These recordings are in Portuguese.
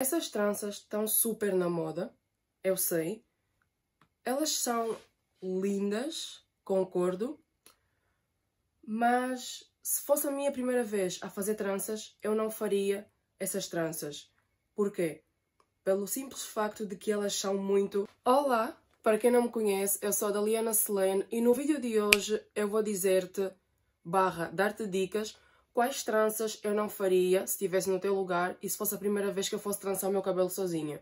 Essas tranças estão super na moda, eu sei. Elas são lindas, concordo, mas se fosse a minha primeira vez a fazer tranças, eu não faria essas tranças. Porquê? Pelo simples facto de que elas são muito... Olá! Para quem não me conhece, eu sou a Daliana Selene e no vídeo de hoje eu vou dizer-te, barra, dar-te dicas Quais tranças eu não faria se estivesse no teu lugar e se fosse a primeira vez que eu fosse trançar o meu cabelo sozinha?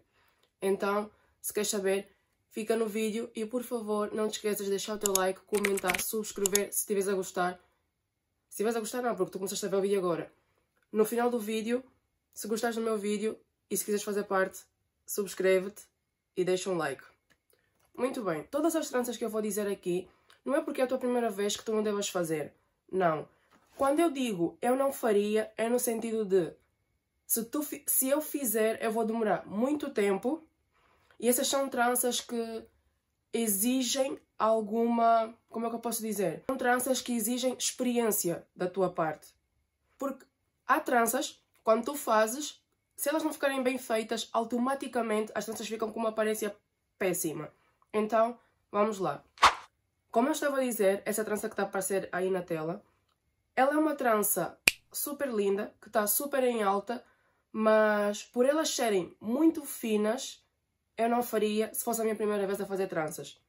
Então, se queres saber, fica no vídeo e por favor não te esqueças de deixar o teu like, comentar, subscrever se estiveres a gostar. Se estiveres a gostar não, porque tu começaste a ver o vídeo agora. No final do vídeo, se gostares do meu vídeo e se quiseres fazer parte, subscreve-te e deixa um like. Muito bem, todas as tranças que eu vou dizer aqui não é porque é a tua primeira vez que tu não devas fazer. Não. Quando eu digo eu não faria, é no sentido de se, tu, se eu fizer, eu vou demorar muito tempo. E essas são tranças que exigem alguma. Como é que eu posso dizer? São tranças que exigem experiência da tua parte. Porque há tranças, quando tu fazes, se elas não ficarem bem feitas, automaticamente as tranças ficam com uma aparência péssima. Então, vamos lá. Como eu estava a dizer, essa trança que está a aparecer aí na tela ela é uma trança super linda, que está super em alta, mas por elas serem muito finas, eu não faria se fosse a minha primeira vez a fazer tranças.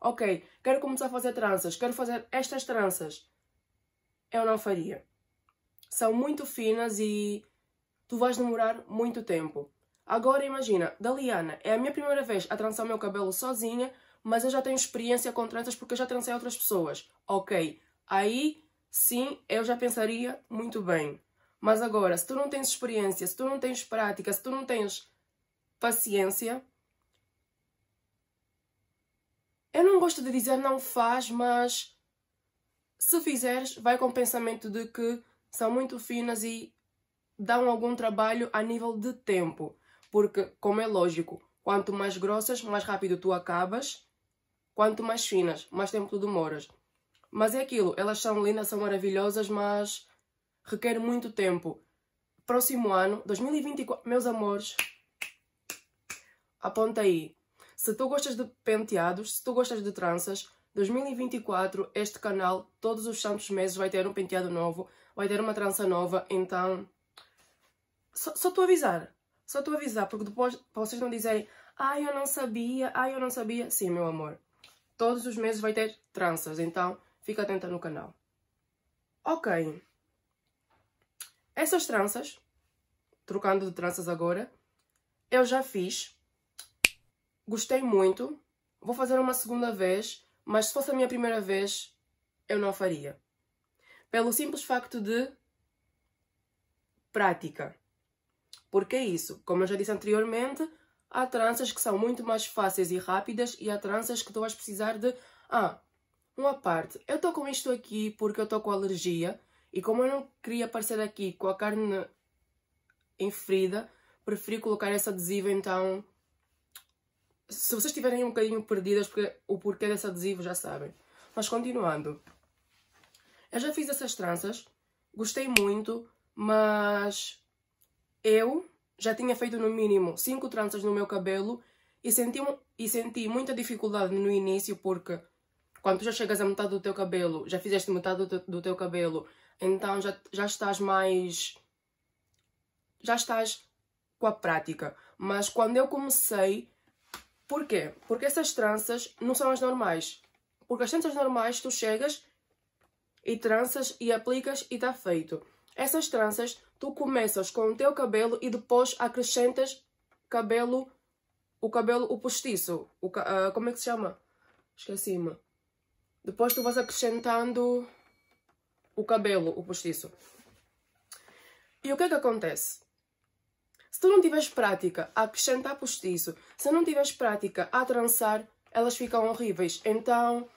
Ok, quero começar a fazer tranças, quero fazer estas tranças. Eu não faria. São muito finas e tu vais demorar muito tempo. Agora imagina, da Liana, é a minha primeira vez a trançar o meu cabelo sozinha, mas eu já tenho experiência com tranças porque eu já trancei outras pessoas. Ok, aí sim, eu já pensaria muito bem. Mas agora, se tu não tens experiência, se tu não tens prática, se tu não tens paciência, eu não gosto de dizer não faz, mas se fizeres, vai com o pensamento de que são muito finas e dão algum trabalho a nível de tempo. Porque, como é lógico, quanto mais grossas, mais rápido tu acabas, quanto mais finas, mais tempo tu demoras. Mas é aquilo, elas são lindas, são maravilhosas, mas requer muito tempo. Próximo ano, 2024, meus amores, aponta aí. Se tu gostas de penteados, se tu gostas de tranças, 2024, este canal, todos os santos meses vai ter um penteado novo, vai ter uma trança nova, então... Só, só tu avisar, só tu avisar, porque depois vocês não dizem ai, ah, eu não sabia, ai, ah, eu não sabia. Sim, meu amor, todos os meses vai ter tranças, então Fica atenta no canal. Ok. Essas tranças, trocando de tranças agora, eu já fiz. Gostei muito. Vou fazer uma segunda vez, mas se fosse a minha primeira vez, eu não faria. Pelo simples facto de prática. Porque é isso, como eu já disse anteriormente, há tranças que são muito mais fáceis e rápidas e há tranças que tu vais precisar de ah, uma parte, eu estou com isto aqui porque eu estou com alergia e como eu não queria aparecer aqui com a carne em ferida, preferi colocar esse adesivo, então... Se vocês estiverem um bocadinho perdidas porque, o porquê desse adesivo, já sabem. Mas continuando. Eu já fiz essas tranças, gostei muito, mas eu já tinha feito no mínimo 5 tranças no meu cabelo e senti, e senti muita dificuldade no início porque quando tu já chegas à metade do teu cabelo, já fizeste metade do teu, do teu cabelo, então já, já estás mais. já estás com a prática. Mas quando eu comecei, porquê? Porque essas tranças não são as normais. Porque as tranças normais tu chegas e tranças e aplicas e está feito. Essas tranças tu começas com o teu cabelo e depois acrescentas cabelo, o cabelo, o postiço, o, uh, como é que se chama? Esqueci-me. Depois tu vais acrescentando o cabelo, o postiço. E o que é que acontece? Se tu não tiveres prática a acrescentar postiço, se não tiveres prática a trançar, elas ficam horríveis. Então,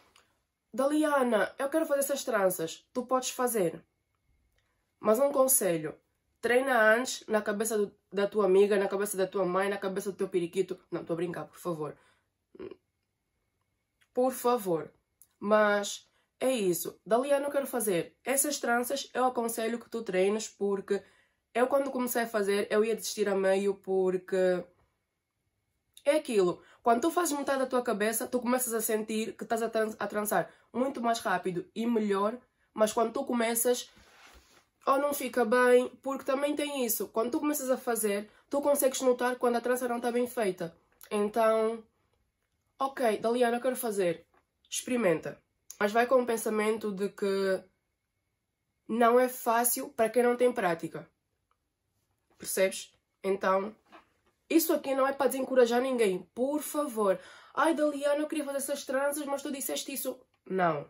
Daliana, eu quero fazer essas tranças. Tu podes fazer. Mas um conselho. Treina antes na cabeça do, da tua amiga, na cabeça da tua mãe, na cabeça do teu periquito. Não, estou a brincar, por favor. Por favor. Mas é isso. Dali eu não quero fazer. Essas tranças eu aconselho que tu treines porque eu quando comecei a fazer eu ia desistir a meio porque é aquilo. Quando tu fazes metade da tua cabeça, tu começas a sentir que estás a, tran a trançar muito mais rápido e melhor, mas quando tu começas ou não fica bem, porque também tem isso. Quando tu começas a fazer, tu consegues notar quando a trança não está bem feita. Então, ok, Daliana, eu quero fazer experimenta. Mas vai com o pensamento de que não é fácil para quem não tem prática. Percebes? Então, isso aqui não é para desencorajar ninguém. Por favor. Ai, Daliana, eu queria fazer essas tranças, mas tu disseste isso. Não.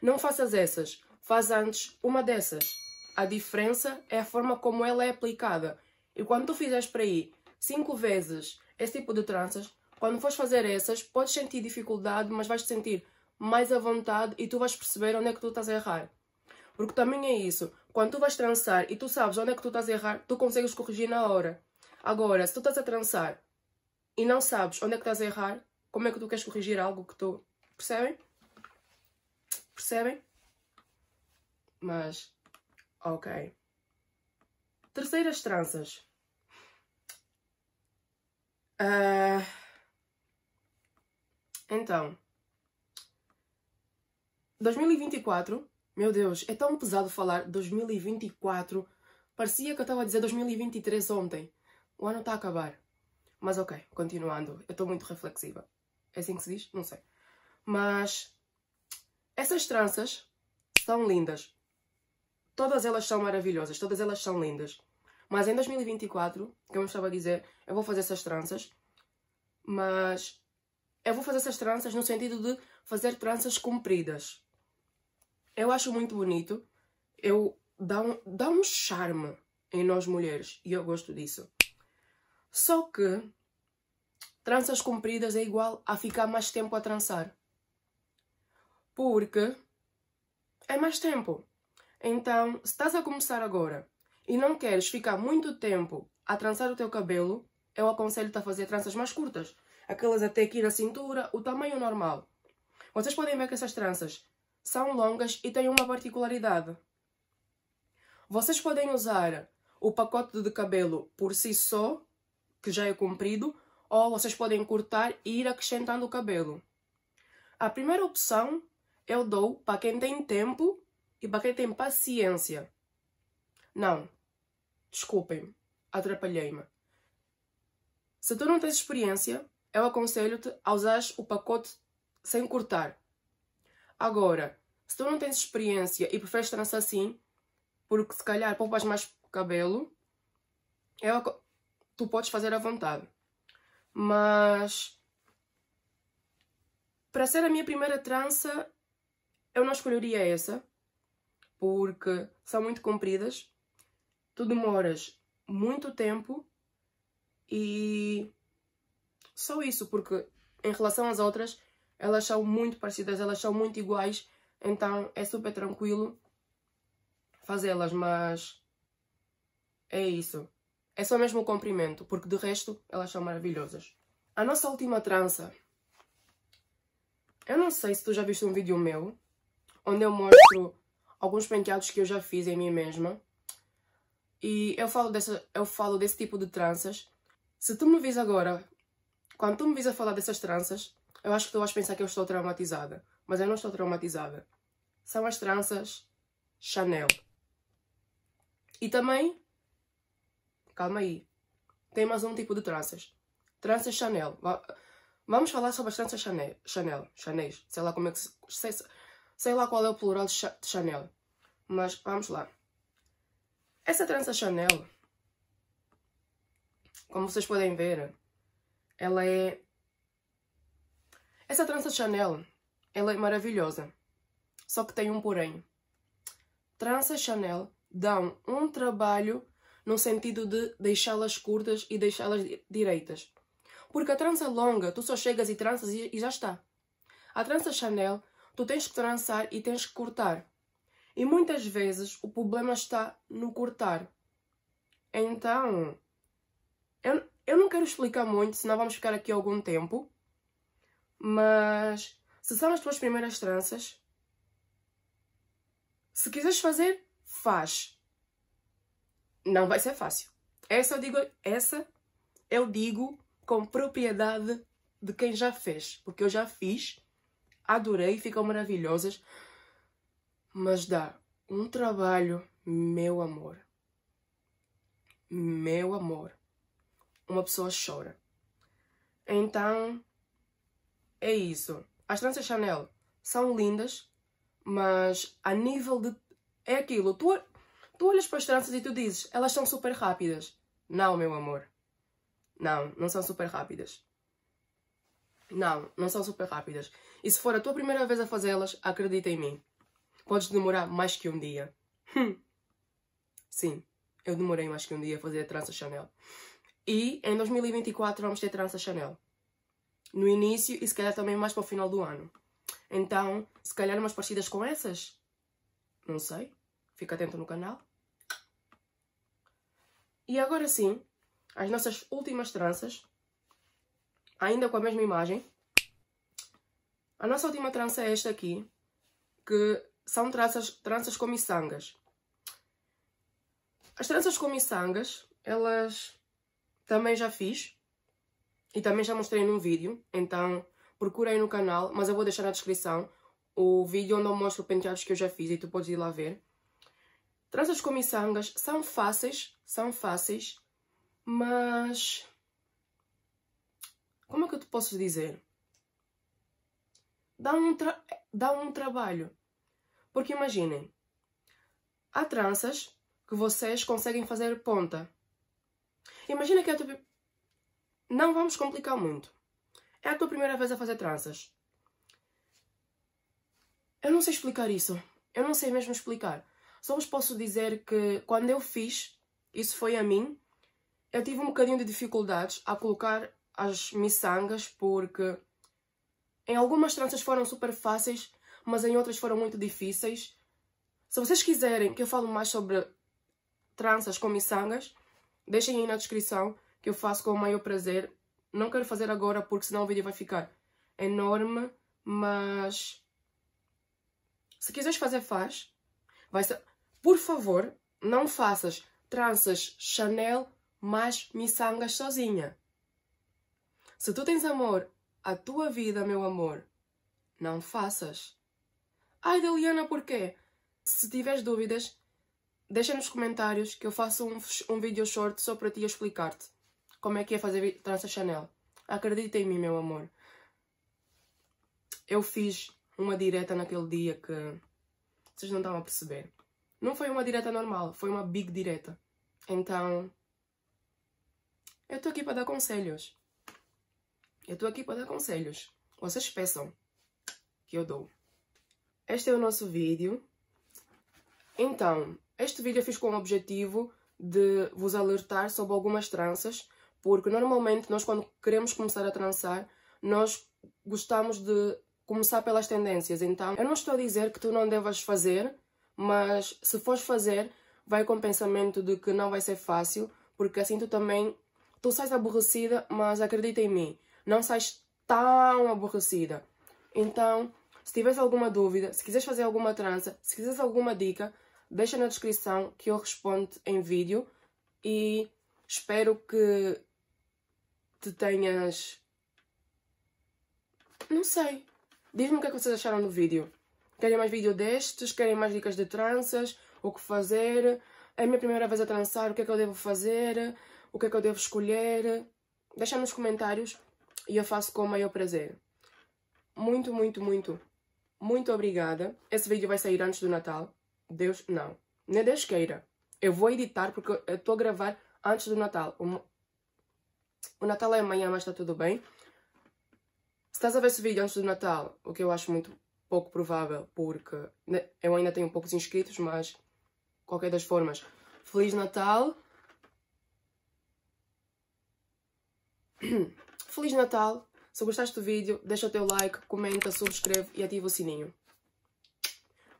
Não faças essas. Faz antes uma dessas. A diferença é a forma como ela é aplicada. E quando tu fizeres para aí cinco vezes esse tipo de tranças, quando fores fazer essas, podes sentir dificuldade, mas vais te sentir mais à vontade e tu vais perceber onde é que tu estás a errar. Porque também é isso. Quando tu vais trançar e tu sabes onde é que tu estás a errar, tu consegues corrigir na hora. Agora, se tu estás a trançar e não sabes onde é que estás a errar, como é que tu queres corrigir algo que tu. Percebem? Percebem? Mas. Ok. Terceiras tranças. Uh... Então, 2024, meu Deus, é tão pesado falar 2024. Parecia que eu estava a dizer 2023 ontem. O ano está a acabar. Mas ok, continuando, eu estou muito reflexiva. É assim que se diz? Não sei. Mas essas tranças são lindas. Todas elas são maravilhosas, todas elas são lindas. Mas em 2024, como eu estava a dizer, eu vou fazer essas tranças, mas eu vou fazer essas tranças no sentido de fazer tranças compridas. Eu acho muito bonito. Eu dá um, dá um charme em nós mulheres e eu gosto disso. Só que tranças compridas é igual a ficar mais tempo a trançar. Porque é mais tempo. Então, se estás a começar agora e não queres ficar muito tempo a trançar o teu cabelo, eu aconselho-te a fazer tranças mais curtas aquelas até aqui na cintura, o tamanho normal. Vocês podem ver que essas tranças são longas e têm uma particularidade. Vocês podem usar o pacote de cabelo por si só, que já é comprido, ou vocês podem cortar e ir acrescentando o cabelo. A primeira opção eu dou para quem tem tempo e para quem tem paciência. Não, desculpem, atrapalhei-me. Se tu não tens experiência, eu aconselho-te a usar o pacote sem cortar. Agora, se tu não tens experiência e preferes trançar assim, porque se calhar poupas mais cabelo, eu, tu podes fazer à vontade. Mas, para ser a minha primeira trança, eu não escolheria essa, porque são muito compridas, tu demoras muito tempo e só isso, porque em relação às outras, elas são muito parecidas, elas são muito iguais, então é super tranquilo fazê-las, mas é isso. É só mesmo o comprimento, porque de resto elas são maravilhosas. A nossa última trança. Eu não sei se tu já viste um vídeo meu, onde eu mostro alguns penteados que eu já fiz em mim mesma. E eu falo, dessa, eu falo desse tipo de tranças. Se tu me vis agora quando tu me vis a falar dessas tranças, eu acho que tu vais pensar que eu estou traumatizada. Mas eu não estou traumatizada. São as tranças Chanel. E também, calma aí, tem mais um tipo de tranças. Tranças Chanel. Vamos falar sobre as tranças Chanel, Chanel, Chanel, sei lá como é que se... sei lá qual é o plural de Chanel. Mas vamos lá. Essa trança Chanel, como vocês podem ver, ela é. Essa trança Chanel, ela é maravilhosa. Só que tem um porém. Tranças Chanel dão um trabalho no sentido de deixá-las curtas e deixá-las direitas. Porque a trança longa, tu só chegas e tranças e, e já está. A trança Chanel, tu tens que trançar e tens que cortar. E muitas vezes o problema está no cortar. Então, eu, eu não quero explicar muito, senão vamos ficar aqui algum tempo. Mas se são as tuas primeiras tranças, se quiseres fazer, faz. Não vai ser fácil. Essa eu digo, essa eu digo com propriedade de quem já fez, porque eu já fiz, adorei, ficam maravilhosas, mas dá um trabalho, meu amor. Meu amor uma pessoa chora. Então, é isso. As tranças Chanel são lindas, mas a nível de. É aquilo. Tu, tu olhas para as tranças e tu dizes, elas são super rápidas. Não, meu amor. Não, não são super rápidas. Não, não são super rápidas. E se for a tua primeira vez a fazê-las, acredita em mim. Podes demorar mais que um dia. Sim, eu demorei mais que um dia a fazer a trança Chanel. E em 2024 vamos ter trança Chanel. No início e se calhar também mais para o final do ano. Então, se calhar umas parecidas com essas? Não sei. Fica atento no canal. E agora sim, as nossas últimas tranças, ainda com a mesma imagem. A nossa última trança é esta aqui, que são tranças, tranças com miçangas. As tranças com miçangas, elas também já fiz e também já mostrei num vídeo, então procurem no canal, mas eu vou deixar na descrição o vídeo onde eu mostro penteados que eu já fiz e tu podes ir lá ver. Tranças com miçangas são fáceis, são fáceis, mas como é que eu te posso dizer? Dá um, tra... dá um trabalho. Porque imaginem, há tranças que vocês conseguem fazer ponta, Imagina que é a tua... Não vamos complicar muito. É a tua primeira vez a fazer tranças. Eu não sei explicar isso. Eu não sei mesmo explicar. Só vos posso dizer que quando eu fiz, isso foi a mim, eu tive um bocadinho de dificuldades a colocar as miçangas porque em algumas tranças foram super fáceis, mas em outras foram muito difíceis. Se vocês quiserem que eu fale mais sobre tranças com miçangas, Deixem aí na descrição que eu faço com o maior prazer. Não quero fazer agora porque senão o vídeo vai ficar enorme, mas se quiseres fazer, faz. Vai ser... Por favor, não faças tranças Chanel mais miçangas sozinha. Se tu tens amor à tua vida, meu amor, não faças. Ai, Deliana porquê? Se tiveres dúvidas, Deixa nos comentários que eu faço um, um vídeo short só para ti explicar-te como é que é fazer trança Chanel. Acredita em mim, meu amor. Eu fiz uma direta naquele dia que vocês não estão a perceber. Não foi uma direta normal, foi uma big direta. Então, eu estou aqui para dar conselhos. Eu estou aqui para dar conselhos. Vocês peçam que eu dou. Este é o nosso vídeo. Então, este vídeo eu fiz com o objetivo de vos alertar sobre algumas tranças, porque normalmente nós quando queremos começar a trançar, nós gostamos de começar pelas tendências. Então, eu não estou a dizer que tu não devas fazer, mas se fores fazer, vai com o pensamento de que não vai ser fácil, porque assim tu também, tu sais aborrecida, mas acredita em mim, não sais tão aborrecida. Então, se tiveres alguma dúvida, se quiseres fazer alguma trança, se quiseres alguma dica, deixa na descrição que eu respondo em vídeo e espero que te tenhas. Não sei. Diz-me o que é que vocês acharam do vídeo. Querem mais vídeo destes? Querem mais dicas de tranças? O que fazer? É a minha primeira vez a trançar, o que é que eu devo fazer? O que é que eu devo escolher? Deixa nos comentários e eu faço com o maior prazer. Muito, muito, muito, muito obrigada. Esse vídeo vai sair antes do Natal. Deus, não. Nem é Deus queira. Eu vou editar porque eu estou a gravar antes do Natal. O, Natal é amanhã, mas está tudo bem. Se estás a ver esse vídeo antes do Natal, o que eu acho muito pouco provável, porque eu ainda tenho poucos inscritos, mas qualquer das formas, Feliz Natal. Feliz Natal. Se gostaste do vídeo, deixa o teu like, comenta, subscreve e ativa o sininho.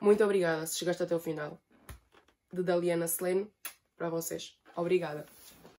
Muito obrigada se chegaste até o final. De Daliana Selene, para vocês. Obrigada.